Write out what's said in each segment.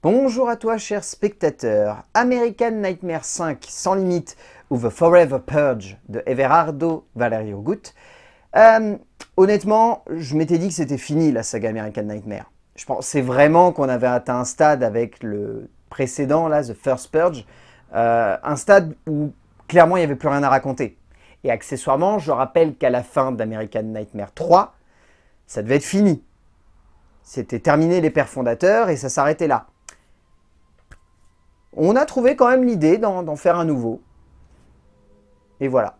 Bonjour à toi cher spectateur, American Nightmare 5 sans limite ou The Forever Purge de Everardo Valerio Gut. Euh, honnêtement, je m'étais dit que c'était fini la saga American Nightmare. Je pensais vraiment qu'on avait atteint un stade avec le précédent, là, The First Purge, euh, un stade où clairement il n'y avait plus rien à raconter. Et accessoirement, je rappelle qu'à la fin d'American Nightmare 3, ça devait être fini. C'était terminé les pères fondateurs et ça s'arrêtait là on a trouvé quand même l'idée d'en faire un nouveau. Et voilà.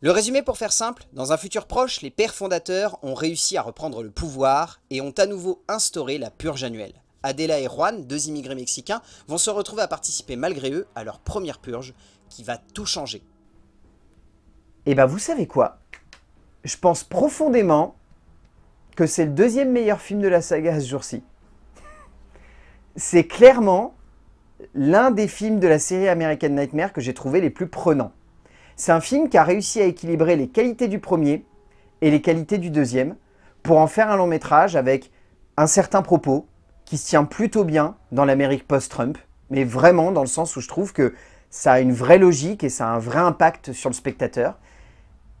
Le résumé pour faire simple, dans un futur proche, les pères fondateurs ont réussi à reprendre le pouvoir et ont à nouveau instauré la purge annuelle. Adela et Juan, deux immigrés mexicains, vont se retrouver à participer malgré eux à leur première purge, qui va tout changer. Et eh ben vous savez quoi Je pense profondément que c'est le deuxième meilleur film de la saga à ce jour-ci. C'est clairement l'un des films de la série American Nightmare que j'ai trouvé les plus prenants. C'est un film qui a réussi à équilibrer les qualités du premier et les qualités du deuxième pour en faire un long métrage avec un certain propos qui se tient plutôt bien dans l'Amérique post-Trump, mais vraiment dans le sens où je trouve que ça a une vraie logique et ça a un vrai impact sur le spectateur.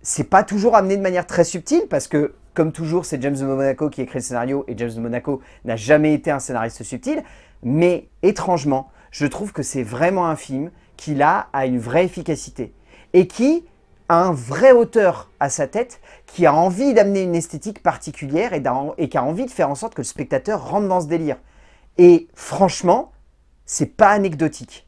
C'est pas toujours amené de manière très subtile parce que, comme toujours, c'est James de Monaco qui écrit le scénario et James de Monaco n'a jamais été un scénariste subtil, mais étrangement, je trouve que c'est vraiment un film qui là a une vraie efficacité et qui a un vrai auteur à sa tête qui a envie d'amener une esthétique particulière et, qui a envie de faire en sorte que le spectateur rentre dans ce délire. Et franchement, c'est pas anecdotique.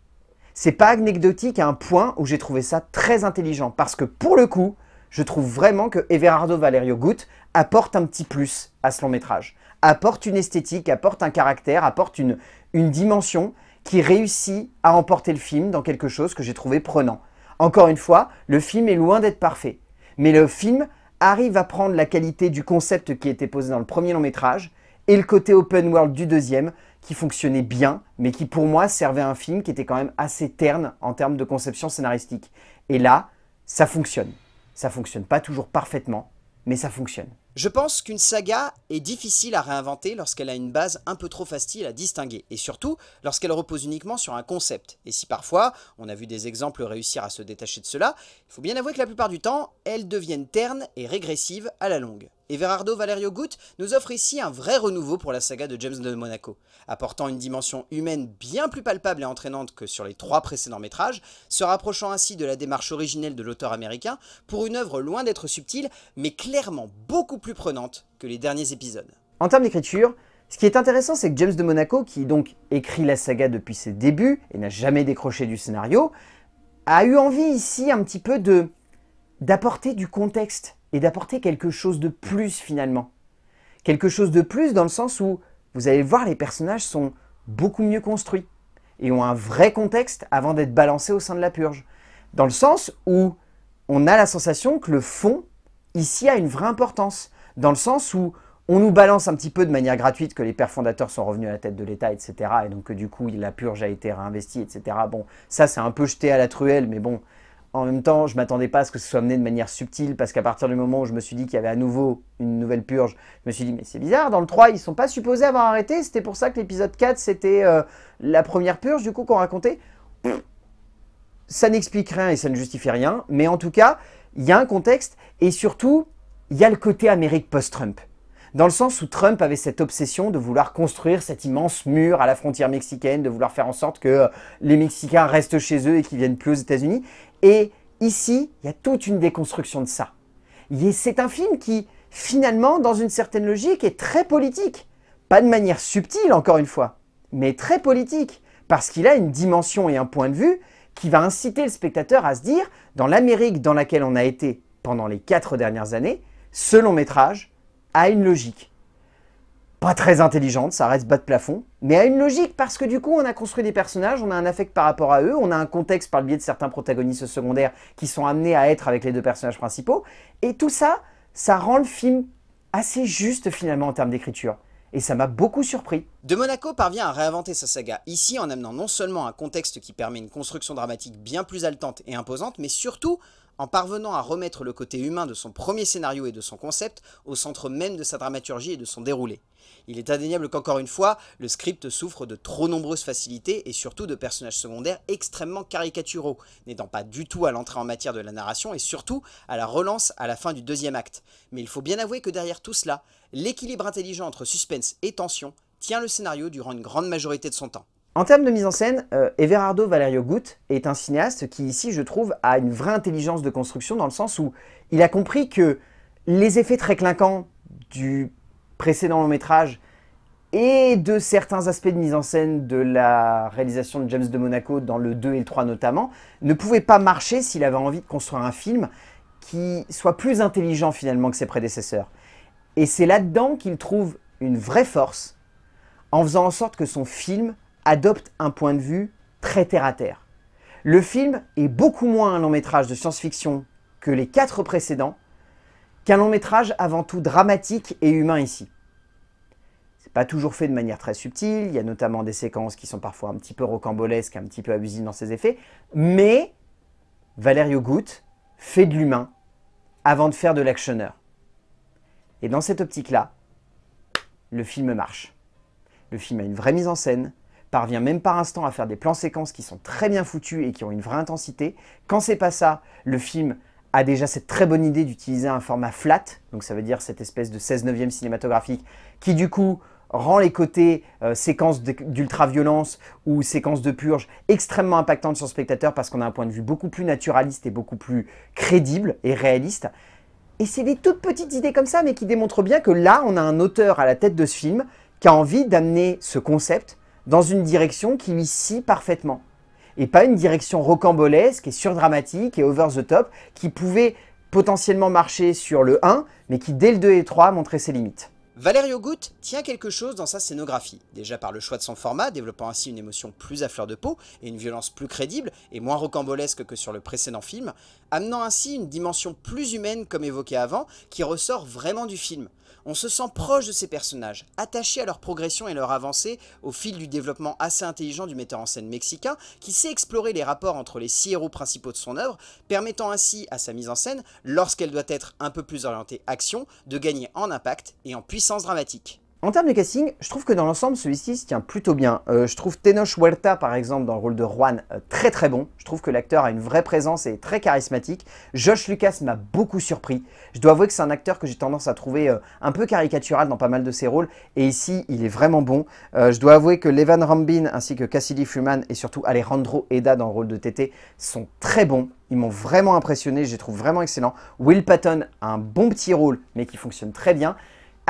C'est pas anecdotique à un point où j'ai trouvé ça très intelligent parce que pour le coup, je trouve vraiment que Everardo Valerio Gut apporte un petit plus à ce long métrage, apporte une esthétique, apporte un caractère, apporte une dimension qui réussit à emporter le film dans quelque chose que j'ai trouvé prenant. Encore une fois, le film est loin d'être parfait, mais le film arrive à prendre la qualité du concept qui était posé dans le premier long métrage et le côté open world du deuxième qui fonctionnait bien, mais qui pour moi servait à un film qui était quand même assez terne en termes de conception scénaristique. Et là, ça fonctionne. Ça fonctionne pas toujours parfaitement, mais ça fonctionne. Je pense qu'une saga est difficile à réinventer lorsqu'elle a une base un peu trop facile à distinguer, et surtout lorsqu'elle repose uniquement sur un concept. Et si parfois, on a vu des exemples réussir à se détacher de cela, il faut bien avouer que la plupart du temps, elles deviennent ternes et régressives à la longue et Verardo Valerio Gut nous offre ici un vrai renouveau pour la saga de James de Monaco. Apportant une dimension humaine bien plus palpable et entraînante que sur les trois précédents métrages, se rapprochant ainsi de la démarche originelle de l'auteur américain pour une œuvre loin d'être subtile, mais clairement beaucoup plus prenante que les derniers épisodes. En termes d'écriture, ce qui est intéressant, c'est que James de Monaco, qui donc écrit la saga depuis ses débuts et n'a jamais décroché du scénario, a eu envie ici un petit peu de d'apporter du contexte et d'apporter quelque chose de plus finalement. Quelque chose de plus dans le sens où, vous allez voir, les personnages sont beaucoup mieux construits et ont un vrai contexte avant d'être balancés au sein de la purge. Dans le sens où on a la sensation que le fond, ici, a une vraie importance. Dans le sens où on nous balance un petit peu de manière gratuite que les pères fondateurs sont revenus à la tête de l'État, etc. Et donc que du coup, la purge a été réinvestie, etc. Bon, ça c'est un peu jeté à la truelle, mais bon, en même temps, je m'attendais pas à ce que ce soit mené de manière subtile, parce qu'à partir du moment où je me suis dit qu'il y avait à nouveau une nouvelle purge, je me suis dit, mais c'est bizarre, dans le 3, ils sont pas supposés avoir arrêté, c'était pour ça que l'épisode 4, c'était euh, la première purge, du coup, qu'on racontait. ça n'explique rien et ça ne justifie rien, mais en tout cas, il y a un contexte, et surtout, il y a le côté Amérique post-Trump dans le sens où Trump avait cette obsession de vouloir construire cet immense mur à la frontière mexicaine, de vouloir faire en sorte que euh, les Mexicains restent chez eux et qu'ils viennent plus aux États-Unis. Et ici, il y a toute une déconstruction de ça. C'est un film qui, finalement, dans une certaine logique, est très politique. Pas de manière subtile, encore une fois, mais très politique, parce qu'il a une dimension et un point de vue qui va inciter le spectateur à se dire, dans l'Amérique dans laquelle on a été pendant les quatre dernières années, ce long métrage a une logique pas très intelligente, ça reste bas de plafond, mais à une logique parce que du coup on a construit des personnages, on a un affect par rapport à eux, on a un contexte par le biais de certains protagonistes secondaires qui sont amenés à être avec les deux personnages principaux, et tout ça, ça rend le film assez juste finalement en termes d'écriture. Et ça m'a beaucoup surpris. De Monaco parvient à réinventer sa saga, ici en amenant non seulement un contexte qui permet une construction dramatique bien plus altante et imposante, mais surtout en parvenant à remettre le côté humain de son premier scénario et de son concept au centre même de sa dramaturgie et de son déroulé. Il est indéniable qu'encore une fois, le script souffre de trop nombreuses facilités et surtout de personnages secondaires extrêmement caricaturaux, n'étant pas du tout à l'entrée en matière de la narration et surtout à la relance à la fin du deuxième acte. Mais il faut bien avouer que derrière tout cela, l'équilibre intelligent entre suspense et tension tient le scénario durant une grande majorité de son temps. En termes de mise en scène, euh, Everardo Valerio Gut est un cinéaste qui, ici, je trouve, a une vraie intelligence de construction dans le sens où il a compris que les effets très clinquants du précédent long métrage et de certains aspects de mise en scène de la réalisation de James de Monaco dans le 2 et le 3 notamment, ne pouvaient pas marcher s'il avait envie de construire un film qui soit plus intelligent finalement que ses prédécesseurs. Et c'est là-dedans qu'il trouve une vraie force en faisant en sorte que son film adopte un point de vue très terre-à-terre. Le film est beaucoup moins un long métrage de science-fiction que les quatre précédents, qu'un long métrage avant tout dramatique et humain ici. C'est pas toujours fait de manière très subtile, il y a notamment des séquences qui sont parfois un petit peu rocambolesques, un petit peu abusives dans ses effets, mais Valérie Goutte fait de l'humain avant de faire de l'actionneur. Et dans cette optique-là, le film marche. Le film a une vraie mise en scène, parvient même par instant à faire des plans séquences qui sont très bien foutus et qui ont une vraie intensité. Quand c'est pas ça, le film a déjà cette très bonne idée d'utiliser un format flat, donc ça veut dire cette espèce de 16 neuvième cinématographique, qui du coup rend les côtés euh, séquences d'ultra-violence ou séquences de purge extrêmement impactantes sur le spectateur parce qu'on a un point de vue beaucoup plus naturaliste et beaucoup plus crédible et réaliste. Et c'est des toutes petites idées comme ça, mais qui démontrent bien que là, on a un auteur à la tête de ce film qui a envie d'amener ce concept dans une direction qui lui scie parfaitement. Et pas une direction rocambolesque et surdramatique et over the top qui pouvait potentiellement marcher sur le 1, mais qui dès le 2 et 3 montrait ses limites. Valerio Goutte tient quelque chose dans sa scénographie, déjà par le choix de son format, développant ainsi une émotion plus à fleur de peau et une violence plus crédible et moins rocambolesque que sur le précédent film, amenant ainsi une dimension plus humaine comme évoqué avant, qui ressort vraiment du film. On se sent proche de ces personnages, attaché à leur progression et leur avancée au fil du développement assez intelligent du metteur en scène mexicain qui sait explorer les rapports entre les six héros principaux de son œuvre, permettant ainsi à sa mise en scène, lorsqu'elle doit être un peu plus orientée action, de gagner en impact et en puissance dramatique. En termes de casting, je trouve que dans l'ensemble, celui-ci se tient plutôt bien. Euh, je trouve Tenoch Huerta, par exemple, dans le rôle de Juan, euh, très très bon. Je trouve que l'acteur a une vraie présence et est très charismatique. Josh Lucas m'a beaucoup surpris. Je dois avouer que c'est un acteur que j'ai tendance à trouver euh, un peu caricatural dans pas mal de ses rôles. Et ici, il est vraiment bon. je dois avouer que Levan Rambin, ainsi que Cassidy Freeman et surtout Alejandro Eda dans le rôle de Tété sont très bons. Ils m'ont vraiment impressionné, je les trouve vraiment excellents. Will Patton a un bon petit rôle, mais qui fonctionne très bien.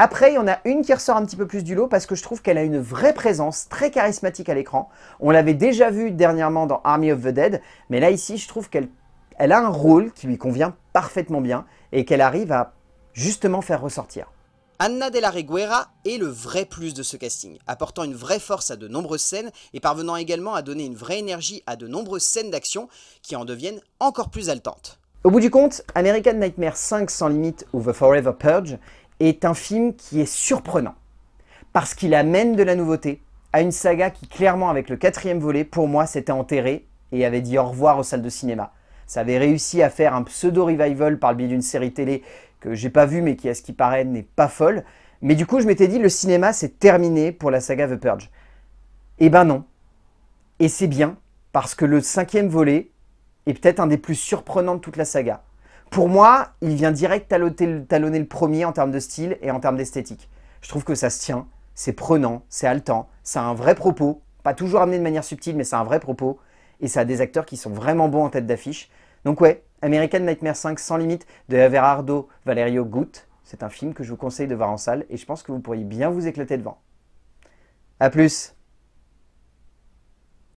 Après, il y en a une qui ressort un petit peu plus du lot parce que je trouve qu'elle a une vraie présence, très charismatique à l'écran. On l'avait déjà vue dernièrement dans Army of the Dead, mais là ici, je trouve qu'elle elle a un rôle qui lui convient parfaitement bien et qu'elle arrive à justement faire ressortir. Anna de la Reguera est le vrai plus de ce casting, apportant une vraie force à de nombreuses scènes et parvenant également à donner une vraie énergie à de nombreuses scènes d'action qui en deviennent encore plus haletantes. Au bout du compte, American Nightmare 5 sans limite ou The Forever Purge est un film qui est surprenant, parce qu'il amène de la nouveauté à une saga qui, clairement, avec le quatrième volet, pour moi, s'était enterrée et avait dit au revoir aux salles de cinéma. Ça avait réussi à faire un pseudo-revival par le biais d'une série télé que j'ai pas vue, mais qui, à ce qui paraît, n'est pas folle. Mais du coup, je m'étais dit, le cinéma, c'est terminé pour la saga The Purge. Eh ben non. Et c'est bien, parce que le cinquième volet est peut-être un des plus surprenants de toute la saga. Pour moi, il vient direct talonner, le premier en termes de style et en termes d'esthétique. Je trouve que ça se tient, c'est prenant, c'est haletant, ça a un vrai propos, pas toujours amené de manière subtile, mais c'est un vrai propos, et ça a des acteurs qui sont vraiment bons en tête d'affiche. Donc ouais, American Nightmare 5 sans limite de Averardo Valerio Gutt, c'est un film que je vous conseille de voir en salle, et je pense que vous pourriez bien vous éclater devant. A plus